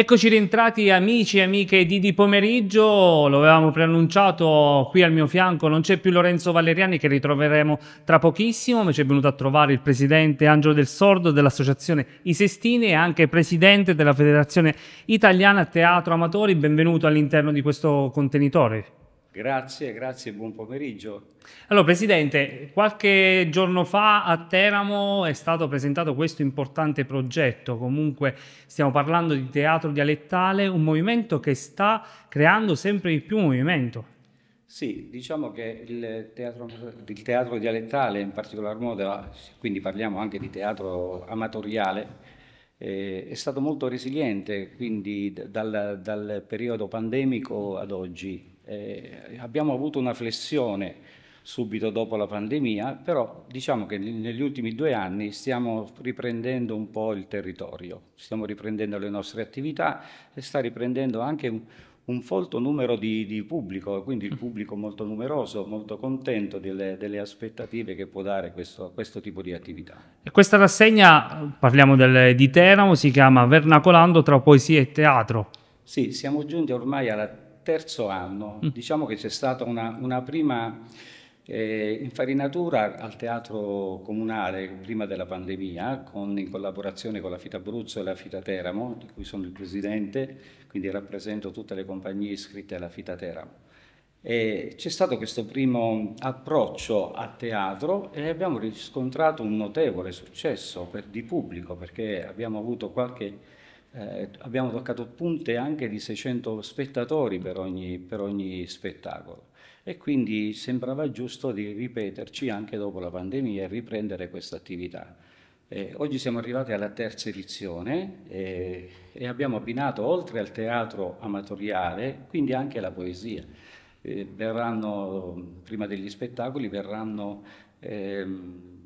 Eccoci rientrati amici e amiche di Di Pomeriggio, lo avevamo preannunciato qui al mio fianco, non c'è più Lorenzo Valeriani che ritroveremo tra pochissimo, ma ci è venuto a trovare il presidente Angelo del Sordo dell'associazione I Sestini e anche presidente della Federazione Italiana Teatro Amatori, benvenuto all'interno di questo contenitore. Grazie, grazie, buon pomeriggio. Allora Presidente, qualche giorno fa a Teramo è stato presentato questo importante progetto, comunque stiamo parlando di teatro dialettale, un movimento che sta creando sempre di più movimento. Sì, diciamo che il teatro, il teatro dialettale, in particolar modo, quindi parliamo anche di teatro amatoriale, eh, è stato molto resiliente, quindi dal, dal periodo pandemico ad oggi eh, abbiamo avuto una flessione subito dopo la pandemia, però diciamo che negli ultimi due anni stiamo riprendendo un po' il territorio, stiamo riprendendo le nostre attività e sta riprendendo anche un, un folto numero di, di, pubblico, quindi il mm. pubblico molto numeroso, molto contento delle, delle aspettative che può dare questo, questo, tipo di attività. E questa rassegna, parliamo del, di Teramo, si chiama Vernacolando tra poesia e teatro. Sì, siamo giunti ormai alla terzo anno, mm. diciamo che c'è stata una, una prima eh, infarinatura al teatro comunale prima della pandemia, con, in collaborazione con la Fita Abruzzo e la Fita Teramo, di cui sono il presidente, quindi rappresento tutte le compagnie iscritte alla Fita Teramo. c'è stato questo primo approccio a teatro e abbiamo riscontrato un notevole successo per, di pubblico perché abbiamo avuto qualche eh, abbiamo toccato punte anche di 600 spettatori per ogni, per ogni spettacolo e quindi sembrava giusto di ripeterci anche dopo la pandemia e riprendere questa attività. Eh, oggi siamo arrivati alla terza edizione eh, e abbiamo abbinato oltre al teatro amatoriale, quindi anche la poesia. Eh, verranno, prima degli spettacoli, verranno ehm,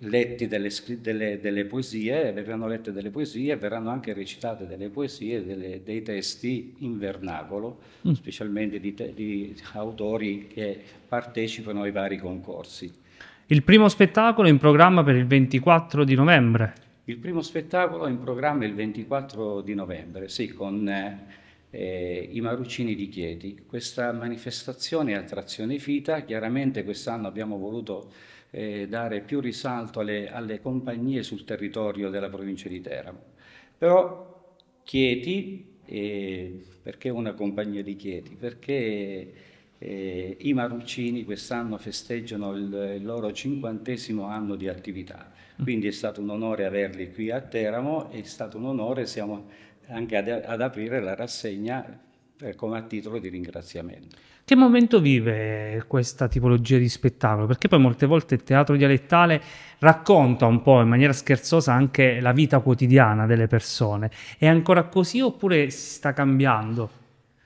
letti delle, delle, delle, poesie, verranno lette delle poesie, verranno anche recitate delle poesie, delle, dei testi in vernacolo, mm. specialmente di, di, autori che partecipano ai vari concorsi. Il primo spettacolo è in programma per il 24 di novembre. Il primo spettacolo è in programma il 24 di novembre, sì, con eh, i Maruccini di Chieti. Questa manifestazione è attrazione fita, chiaramente quest'anno abbiamo voluto eh, dare più risalto alle, alle compagnie sul territorio della provincia di Teramo. Però Chieti, eh, perché una compagnia di Chieti? Perché eh, i Maruccini quest'anno festeggiano il, il, loro cinquantesimo anno di attività, mm. quindi è stato un onore averli qui a Teramo, è stato un onore, siamo anche ad, ad aprire la rassegna per, eh, come a titolo di ringraziamento. Che momento vive questa tipologia di spettacolo? Perché poi molte volte il teatro dialettale racconta un po' in maniera scherzosa anche la vita quotidiana delle persone. È ancora così oppure si sta cambiando?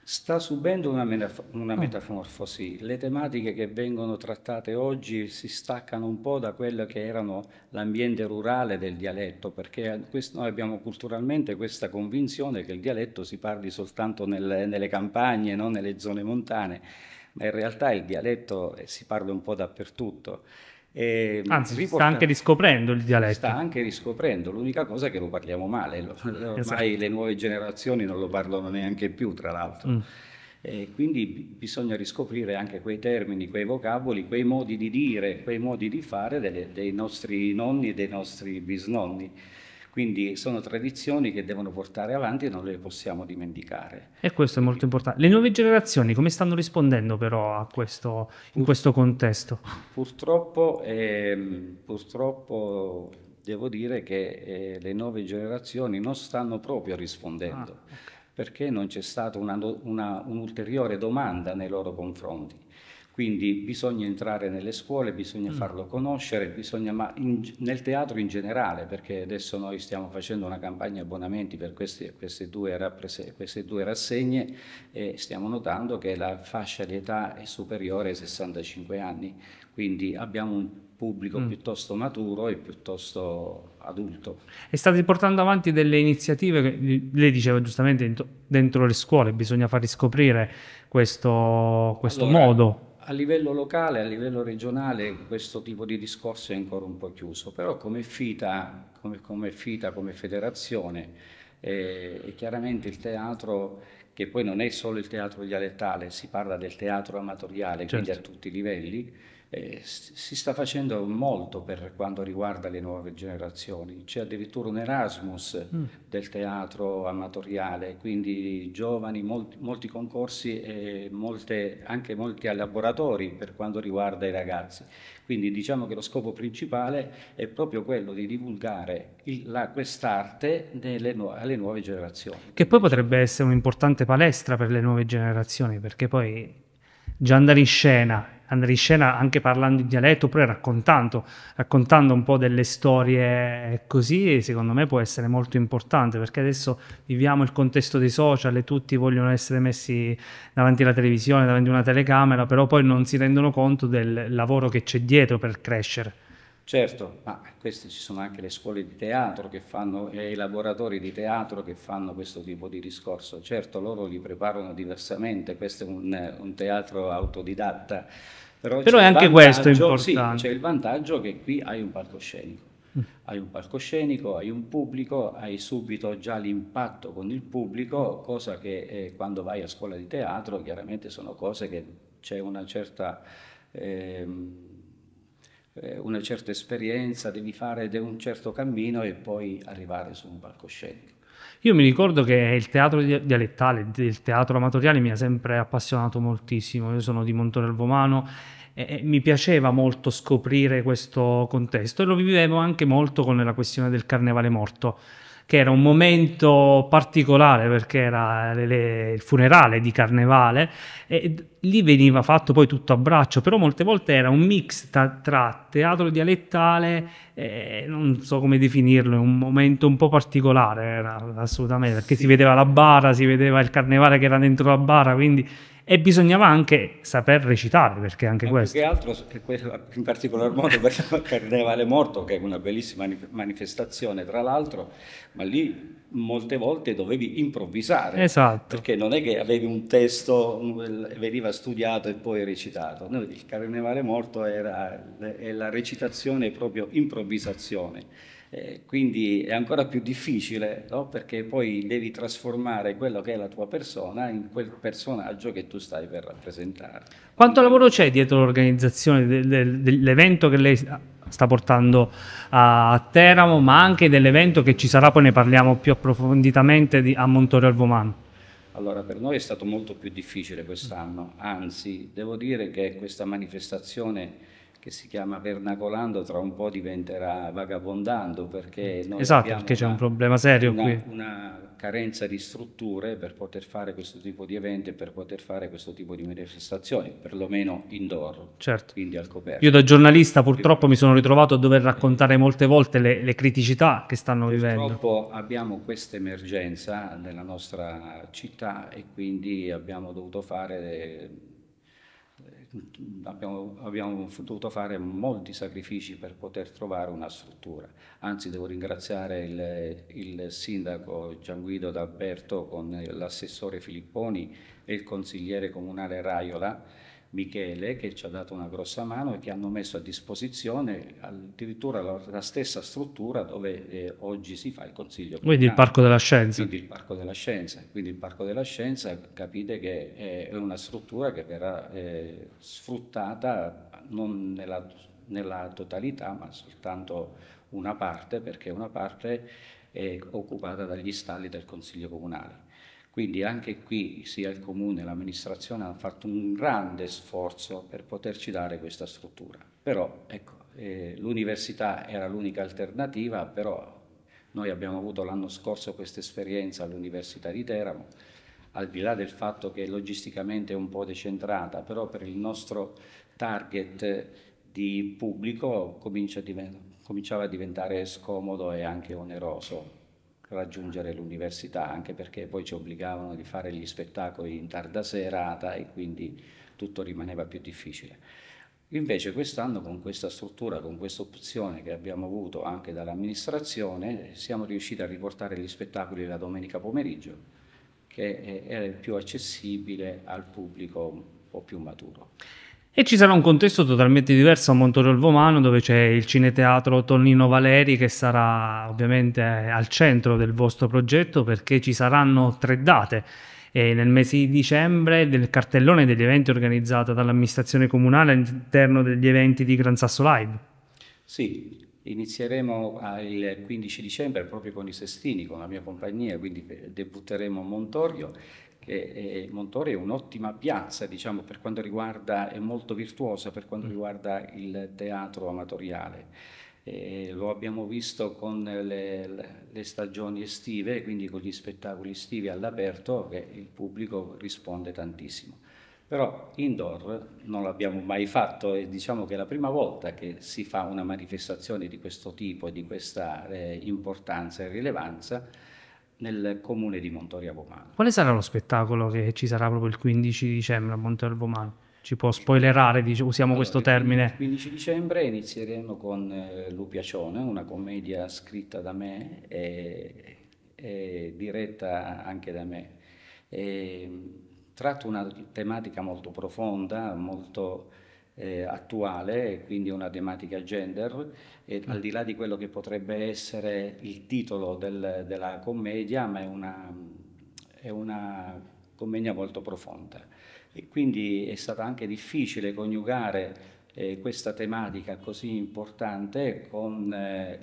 sta subendo una, metaf- una mm. metamorfosi. Le tematiche che vengono trattate oggi si staccano un po' da quello che erano l'ambiente rurale del dialetto, perché questo, noi abbiamo culturalmente questa convinzione che il dialetto si parli soltanto nel, nelle campagne, no? nelle zone montane, ma in realtà il dialetto eh, si parla un po' dappertutto. Eh, Anzi, riporta... sta anche riscoprendo il dialetto. Sta anche riscoprendo, l'unica cosa è che lo parliamo male, ormai esatto. le nuove generazioni non lo parlano neanche più, tra l'altro. Mm. Eh, quindi bisogna riscoprire anche quei termini, quei vocaboli, quei modi di dire, quei modi di fare delle, dei nostri nonni e dei nostri bisnonni. Quindi sono tradizioni che devono portare avanti e non le possiamo dimenticare. E questo è molto importante. Le nuove generazioni come stanno rispondendo però a questo, in questo contesto? Purtroppo, ehm, purtroppo devo dire che eh, le nuove generazioni non stanno proprio rispondendo. Ah, okay perché non c'è stata un'ulteriore domanda nei loro confronti. Quindi bisogna entrare nelle scuole, bisogna mm. farlo conoscere, bisogna, ma in, nel teatro in generale, perché adesso noi stiamo facendo una campagna abbonamenti per questi, queste, due queste, due rassegne e stiamo notando che la fascia di età è superiore ai 65 anni, quindi abbiamo un pubblico mm. piuttosto maturo e piuttosto adulto. E state portando avanti delle iniziative, che, lei diceva giustamente dentro le scuole, bisogna far riscoprire questo, questo allora, modo a livello locale, a livello regionale questo tipo di discorso è ancora un po' chiuso, però come FITA, come, come, FITA, come federazione, eh, è chiaramente il teatro che poi non è solo il teatro dialettale, si parla del teatro amatoriale, certo. quindi a certo. tutti i livelli, eh, si sta facendo molto per quanto riguarda le nuove generazioni, c'è addirittura un Erasmus mm. del teatro amatoriale, quindi giovani, molti, molti concorsi e molte, anche molti laboratori per quanto riguarda i ragazzi. Quindi diciamo che lo scopo principale è proprio quello di divulgare il, la, quest'arte nu- alle nuove generazioni. Che poi potrebbe essere un'importante palestra per le nuove generazioni, perché poi già andare in scena andare in scena anche parlando in dialetto oppure raccontando, raccontando un po' delle storie così, secondo me può essere molto importante perché adesso viviamo il contesto dei social e tutti vogliono essere messi davanti alla televisione, davanti a una telecamera, però poi non si rendono conto del lavoro che c'è dietro per crescere. Certo, ma queste ci sono anche le scuole di teatro che fanno, e i laboratori di teatro che fanno questo tipo di discorso. Certo, loro li preparano diversamente, questo è un, un teatro autodidatta. Però, Però è anche questo importante. Sì, c'è il vantaggio che qui hai un palcoscenico. Mm. Hai un palcoscenico, hai un pubblico, hai subito già l'impatto con il pubblico, cosa che eh, quando vai a scuola di teatro chiaramente sono cose che c'è una certa... Ehm, eh, una certa esperienza, devi fare un certo cammino e poi arrivare su un palcoscenico. Io mi ricordo che il teatro dialettale, il teatro amatoriale mi ha sempre appassionato moltissimo. Io sono di Montorelvo Mano e mi piaceva molto scoprire questo contesto e lo vivevo anche molto con la questione del carnevale morto che era un momento particolare perché era le, le, il funerale di carnevale e lì veniva fatto poi tutto a braccio, però molte volte era un mix tra, tra teatro dialettale e non so come definirlo, un momento un po' particolare era assolutamente, perché sì. si vedeva la bara, si vedeva il carnevale che era dentro la bara, quindi e bisognava anche saper recitare perché anche e questo... che altro eh, in particolar modo per il Carnevale Morto che è una bellissima manifestazione tra l'altro, ma lì molte volte dovevi improvvisare esatto. perché non è che avevi un testo veniva studiato e poi recitato no, il carnevale morto era, è la recitazione proprio improvvisazione eh, quindi è ancora più difficile no? perché poi devi trasformare quello che è la tua persona in quel personaggio che tu stai per rappresentare. Quanto lavoro c'è dietro l'organizzazione del, del, dell'evento che lei sta portando a Teramo, ma anche dell'evento che ci sarà, poi ne parliamo più approfonditamente di, a Montorio Alvomano? Allora, per noi è stato molto più difficile quest'anno, anzi, devo dire che questa manifestazione che si chiama vernacolando tra un po' diventerà vagabondando perché mm. esatto perché c'è una, un problema serio una, qui una carenza di strutture per poter fare questo tipo di eventi e per poter fare questo tipo di manifestazioni perlomeno indoor certo. quindi al coperto io da giornalista purtroppo mi sono ritrovato a dover raccontare molte volte le, le criticità che stanno purtroppo vivendo purtroppo abbiamo questa emergenza nella nostra città e quindi abbiamo dovuto fare abbiamo, abbiamo dovuto fare molti sacrifici per poter trovare una struttura. Anzi, devo ringraziare il, il sindaco Gianguido D'Alberto con l'assessore Filipponi e il consigliere comunale Raiola Michele che ci ha dato una grossa mano e che hanno messo a disposizione addirittura la, la stessa struttura dove eh, oggi si fa il Consiglio. Quindi il Parco della Scienza. Quindi il Parco della Scienza. Quindi il Parco della Scienza capite che è, è una struttura che verrà eh, sfruttata non nella, nella totalità ma soltanto una parte perché una parte è occupata dagli stalli del Consiglio Comunale. Quindi anche qui sia il comune che l'amministrazione hanno fatto un grande sforzo per poterci dare questa struttura. Però ecco, eh, l'università era l'unica alternativa, però noi abbiamo avuto l'anno scorso questa esperienza all'Università di Teramo, al di là del fatto che logisticamente è un po' decentrata, però per il nostro target di pubblico comincia a diventare cominciava a diventare scomodo e anche oneroso raggiungere l'università, anche perché poi ci obbligavano di fare gli spettacoli in tarda serata e quindi tutto rimaneva più difficile. Invece quest'anno con questa struttura, con questa opzione che abbiamo avuto anche dall'amministrazione, siamo riusciti a riportare gli spettacoli la domenica pomeriggio, che era il più accessibile al pubblico un po' più maturo. E ci sarà un contesto totalmente diverso a Montorolvo Mano, dove c'è il cineteatro Tonino Valeri, che sarà ovviamente al centro del vostro progetto, perché ci saranno tre date. E nel mese di dicembre del cartellone degli eventi organizzato dall'amministrazione comunale all'interno degli eventi di Gran Sasso Live. Sì, inizieremo il 15 dicembre proprio con i Sestini, con la mia compagnia, quindi debutteremo a Montorio che eh, Montori è un'ottima piazza diciamo, per quanto riguarda, è molto virtuosa per quanto mm. riguarda il teatro amatoriale. Eh, lo abbiamo visto con le, le, stagioni estive, quindi con gli spettacoli estivi all'aperto, che il pubblico risponde tantissimo. Però indoor non l'abbiamo mai fatto e diciamo che è la prima volta che si fa una manifestazione di questo tipo e di questa eh, importanza e rilevanza nel comune di Montorio Vomano. Quale sarà lo spettacolo che ci sarà proprio il 15 dicembre a Montorio Vomano? Ci può spoilerare, dic- usiamo allora, questo termine. Il 15 dicembre inizieremo con eh, Lupiacione, una commedia scritta da me e, e diretta anche da me. E, ehm, tratta una tematica molto profonda, molto eh, attuale, quindi una tematica gender, e al di là di quello che potrebbe essere il titolo del, della commedia, ma è una, è una commedia molto profonda. E quindi è stato anche difficile coniugare eh, questa tematica così importante con eh,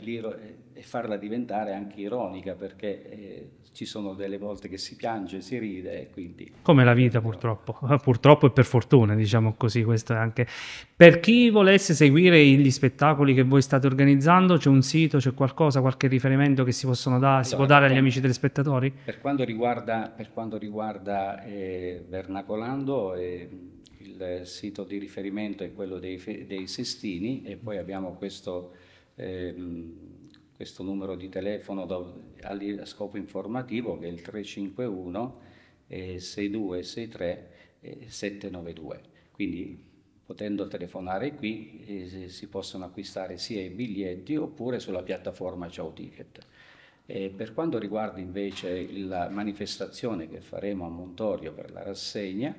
e farla diventare anche ironica perché eh, ci sono delle volte che si piange, si ride e quindi... Come la vita purtroppo, purtroppo e per fortuna diciamo così, questo è anche... Per chi volesse seguire gli spettacoli che voi state organizzando c'è un sito, c'è qualcosa, qualche riferimento che si, possono da- allora, si può dare agli amici telespettatori? Per quanto riguarda, per quanto riguarda eh, Vernacolando... Eh, il sito di riferimento è quello dei, dei Sestini e poi abbiamo questo ehm, questo numero di telefono a scopo informativo che è il 351 6263 792. Quindi potendo telefonare qui eh, si possono acquistare sia i biglietti oppure sulla piattaforma Ciao Ticket. E per quanto riguarda invece la manifestazione che faremo a Montorio per la rassegna,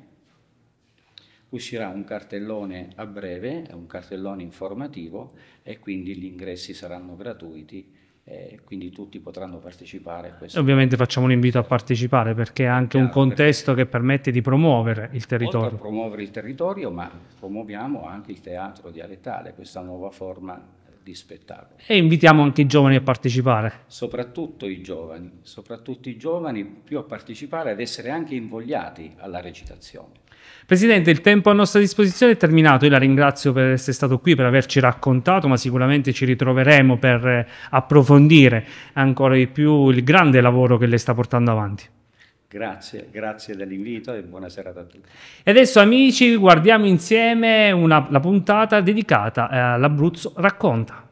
uscirà un cartellone a breve, un cartellone informativo e quindi gli ingressi saranno gratuiti. e quindi tutti potranno partecipare a questo. ovviamente facciamo un invito a partecipare perché è anche Chiaro, un contesto che permette di promuovere il territorio. Oltre promuovere il territorio, ma promuoviamo anche il teatro dialettale, questa nuova forma di spettacolo. E invitiamo anche i giovani a partecipare. Soprattutto i giovani, soprattutto i giovani più a partecipare, ad essere anche invogliati alla recitazione. Presidente, il tempo a nostra disposizione è terminato, io la ringrazio per essere stato qui, per averci raccontato, ma sicuramente ci ritroveremo per eh, approfondire ancora di più il grande lavoro che lei sta portando avanti. Grazie, grazie dell'invito e buona serata a tutti. E adesso amici guardiamo insieme una, la puntata dedicata eh, all'Abruzzo Racconta.